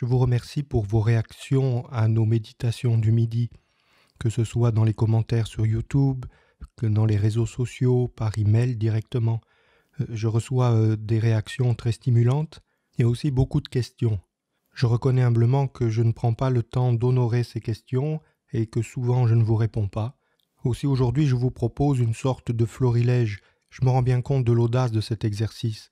Je vous remercie pour vos réactions à nos méditations du midi, que ce soit dans les commentaires sur YouTube, que dans les réseaux sociaux, par email directement. Euh, je reçois euh, des réactions très stimulantes et aussi beaucoup de questions. Je reconnais humblement que je ne prends pas le temps d'honorer ces questions et que souvent je ne vous réponds pas. Aussi aujourd'hui je vous propose une sorte de florilège. Je me rends bien compte de l'audace de cet exercice.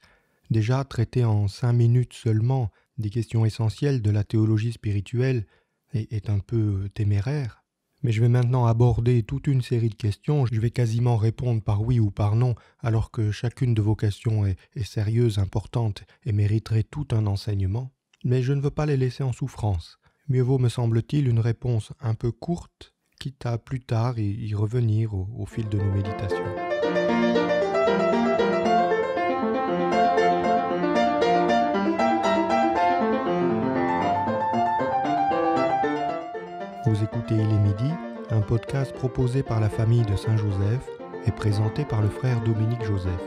Déjà traité en cinq minutes seulement, des questions essentielles de la théologie spirituelle est un peu euh, téméraire. Mais je vais maintenant aborder toute une série de questions, je vais quasiment répondre par oui ou par non, alors que chacune de vos questions est, sérieuse, importante et mériterait tout un enseignement. Mais je ne veux pas les laisser en souffrance. Mieux vaut, me semble-t-il, une réponse un peu courte, quitte à plus tard y, revenir au fil de nos méditations. Vous écoutez Il est midi, un podcast proposé par la famille de Saint-Joseph et présenté par le frère Dominique Joseph.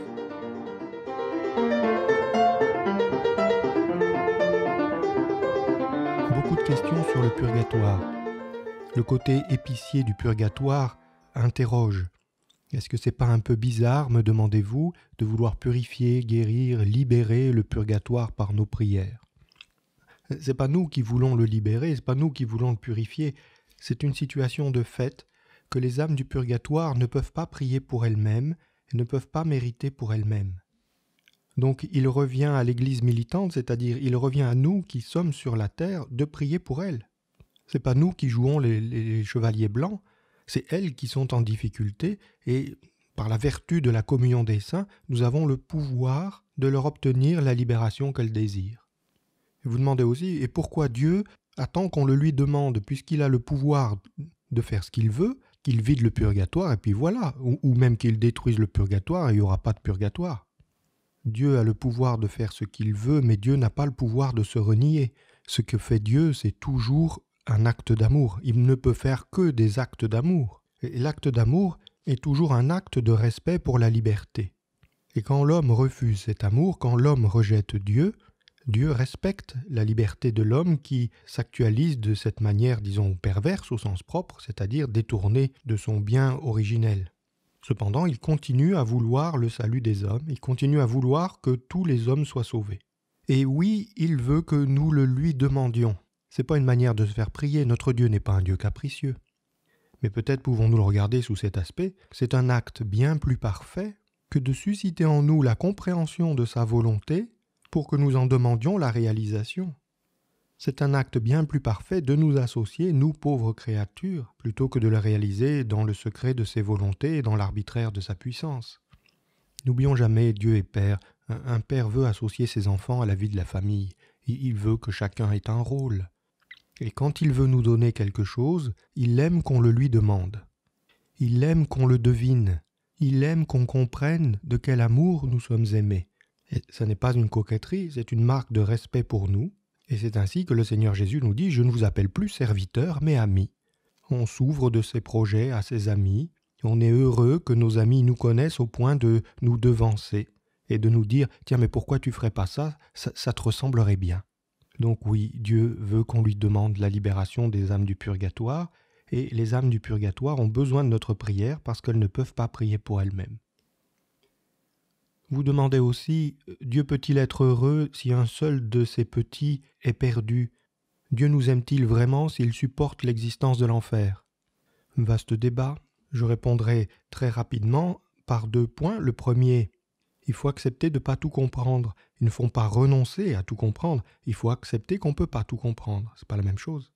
Beaucoup de questions sur le purgatoire. Le côté épicier du purgatoire interroge. Est-ce que c'est pas un peu bizarre, me demandez-vous, de vouloir purifier, guérir, libérer le purgatoire par nos prières c'est pas nous qui voulons le libérer, c'est pas nous qui voulons le purifier. C'est une situation de fait que les âmes du purgatoire ne peuvent pas prier pour elles-mêmes et ne peuvent pas mériter pour elles-mêmes. Donc il revient à l'Église militante, c'est-à-dire il revient à nous qui sommes sur la terre de prier pour Ce C'est pas nous qui jouons les chevaliers blancs, c'est elles qui sont en difficulté et par la vertu de la communion des saints, nous avons le pouvoir de leur obtenir la libération qu'elles désirent. Vous demandez aussi, et pourquoi Dieu attend qu'on le lui demande, puisqu'il a le pouvoir de faire ce qu'il veut, qu'il vide le purgatoire, et puis voilà, ou, même qu'il détruise le purgatoire, et il n'y aura pas de purgatoire. Dieu a le pouvoir de faire ce qu'il veut, mais Dieu n'a pas le pouvoir de se renier. Ce que fait Dieu, c'est toujours un acte d'amour. Il ne peut faire que des actes d'amour. Et l'acte d'amour est toujours un acte de respect pour la liberté. Et quand l'homme refuse cet amour, quand l'homme rejette Dieu, Dieu respecte la liberté de l'homme qui s'actualise de cette manière, disons, perverse au sens propre, c'est-à-dire détournée de son bien originel. Cependant, il continue à vouloir le salut des hommes, il continue à vouloir que tous les hommes soient sauvés. Et oui, il veut que nous le lui demandions. C'est pas une manière de se faire prier, notre Dieu n'est pas un Dieu capricieux. Mais peut-être pouvons-nous le regarder sous cet aspect, c'est un acte bien plus parfait que de susciter en nous la compréhension de sa volonté pour que nous en demandions la réalisation. C'est un acte bien plus parfait de nous associer, nous pauvres créatures, plutôt que de le réaliser dans le secret de ses volontés et dans l'arbitraire de sa puissance. N'oublions jamais Dieu est Père. Un père veut associer ses enfants à la vie de la famille. Il veut que chacun ait un rôle. Et quand il veut nous donner quelque chose, il aime qu'on le lui demande. Il aime qu'on le devine. Il aime qu'on comprenne de quel amour nous sommes aimés ce n'est pas une coquetterie, c'est une marque de respect pour nous, et c'est ainsi que le Seigneur Jésus nous dit Je ne vous appelle plus serviteur, mais ami. On s'ouvre de ses projets à ses amis, on est heureux que nos amis nous connaissent au point de nous devancer et de nous dire Tiens, mais pourquoi tu ferais pas ça, ça te ressemblerait bien. Donc, oui, Dieu veut qu'on lui demande la libération des âmes du purgatoire, et les âmes du purgatoire ont besoin de notre prière parce qu'elles ne peuvent pas prier pour elles-mêmes. Vous demandez aussi euh, Dieu peut-il être heureux si un seul de ses petits est perdu Dieu nous aime-t-il vraiment s'il supporte l'existence de l'enfer Vaste débat. Je répondrai très rapidement par deux points. Le premier, il faut accepter de ne pas tout comprendre. Il ne faut pas renoncer à tout comprendre. Il faut accepter qu'on ne peut pas tout comprendre. C'est pas la même chose.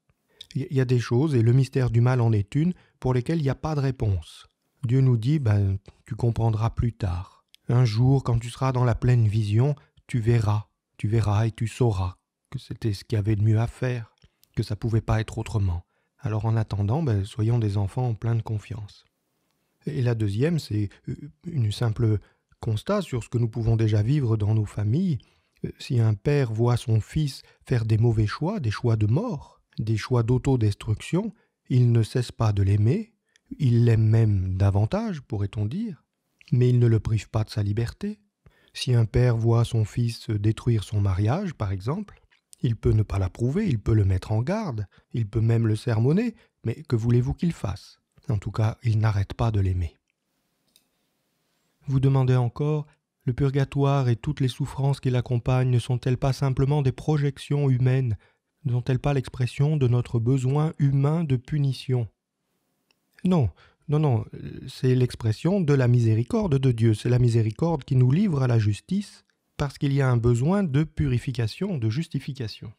Il y a des choses, et le mystère du mal en est une, pour lesquelles il n'y a pas de réponse. Dieu nous dit, ben, tu comprendras plus tard. Un jour, quand tu seras dans la pleine vision, tu verras, tu verras et tu sauras que c'était ce qu'il y avait de mieux à faire, que ça pouvait pas être autrement. Alors en attendant, ben, soyons des enfants en de confiance. Et la deuxième, c'est euh, une simple constat sur ce que nous pouvons déjà vivre dans nos familles. Euh, si un père voit son fils faire des mauvais choix, des choix de mort, des choix d'autodestruction, il ne cesse pas de l'aimer, il l'aime même davantage, pourrait-on dire, mais il ne le prive pas de sa liberté. Si un père voit son fils détruire son mariage, par exemple, il peut ne pas l'approuver, il peut le mettre en garde, il peut même le sermonner, mais que voulez-vous qu'il fasse En tout cas, il n'arrête pas de l'aimer. Vous demandez encore le purgatoire et toutes les souffrances qui l'accompagnent ne sont-elles pas simplement des projections humaines Ne sont-elles pas l'expression de notre besoin humain de punition Non, non, non, c'est l'expression de la miséricorde de Dieu. C'est la miséricorde qui nous livre à la justice parce qu'il y a un besoin de purification, de justification.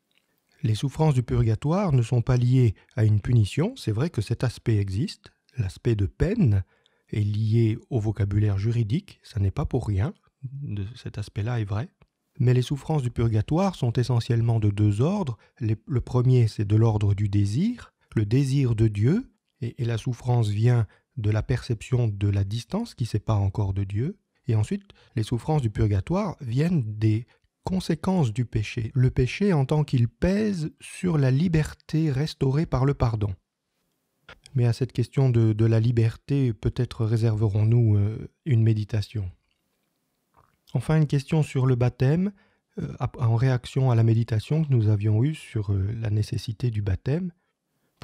Les souffrances du purgatoire ne sont pas liées à une punition, c'est vrai que cet aspect existe, l'aspect de peine est lié au vocabulaire juridique, ça n'est pas pour rien, cet aspect-là est vrai. Mais les souffrances du purgatoire sont essentiellement de deux ordres, le premier c'est de l'ordre du désir, le désir de Dieu, et, la souffrance vient de la perception de la distance qui sépare encore de Dieu. Et ensuite, les souffrances du purgatoire viennent des conséquences du péché. Le péché en tant qu'il pèse sur la liberté restaurée par le pardon. Mais à cette question de la liberté, peut-être réserverons-nous euh, une méditation. Enfin, une question sur le baptême, euh, en réaction à la méditation que nous avions eue sur euh, la nécessité du baptême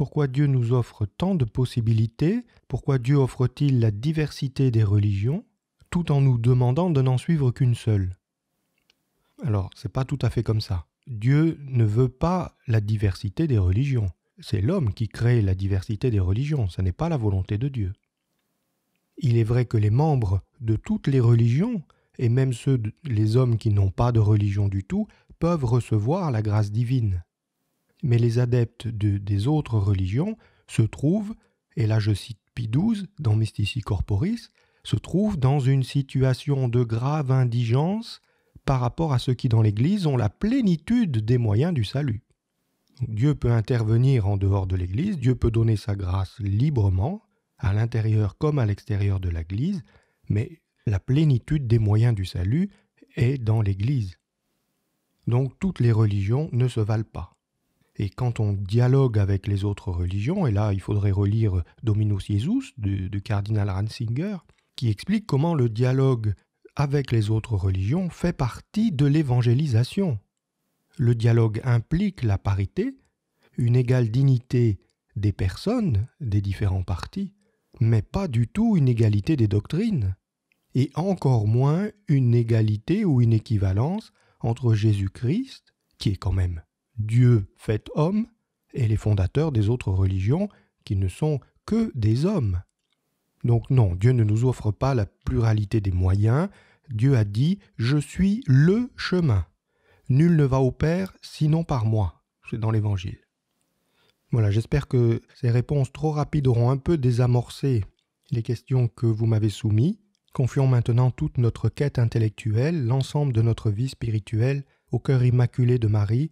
pourquoi Dieu nous offre tant de possibilités, pourquoi Dieu offre-t-il la diversité des religions, tout en nous demandant de n'en suivre qu'une seule. Alors, c'est pas tout à fait comme ça. Dieu ne veut pas la diversité des religions. C'est l'homme qui crée la diversité des religions, ce n'est pas la volonté de Dieu. Il est vrai que les membres de toutes les religions, et même ceux les hommes qui n'ont pas de religion du tout, peuvent recevoir la grâce divine mais les adeptes des autres religions se trouvent, et là je cite pi XII dans Mystici Corporis, se trouvent dans une situation de grave indigence par rapport à ceux qui dans l'Église ont la plénitude des moyens du salut. Dieu peut intervenir en dehors de l'Église, Dieu peut donner sa grâce librement, à l'intérieur comme à l'extérieur de l'Église, mais la plénitude des moyens du salut est dans l'Église. Donc toutes les religions ne se valent pas. Et quand on dialogue avec les autres religions, et là il faudrait relire Dominus Jesus du, cardinal Ransinger, qui explique comment le dialogue avec les autres religions fait partie de l'évangélisation. Le dialogue implique la parité, une égale dignité des personnes des différents partis, mais pas du tout une égalité des doctrines, et encore moins une égalité ou une équivalence entre Jésus-Christ, qui est quand même Dieu fait homme et les fondateurs des autres religions qui ne sont que des hommes. Donc non, Dieu ne nous offre pas la pluralité des moyens, Dieu a dit ⁇ Je suis le chemin ⁇ Nul ne va au Père sinon par moi. C'est dans l'Évangile. Voilà, j'espère que ces réponses trop rapides auront un peu désamorcé les questions que vous m'avez soumises. Confions maintenant toute notre quête intellectuelle, l'ensemble de notre vie spirituelle au cœur immaculé de Marie,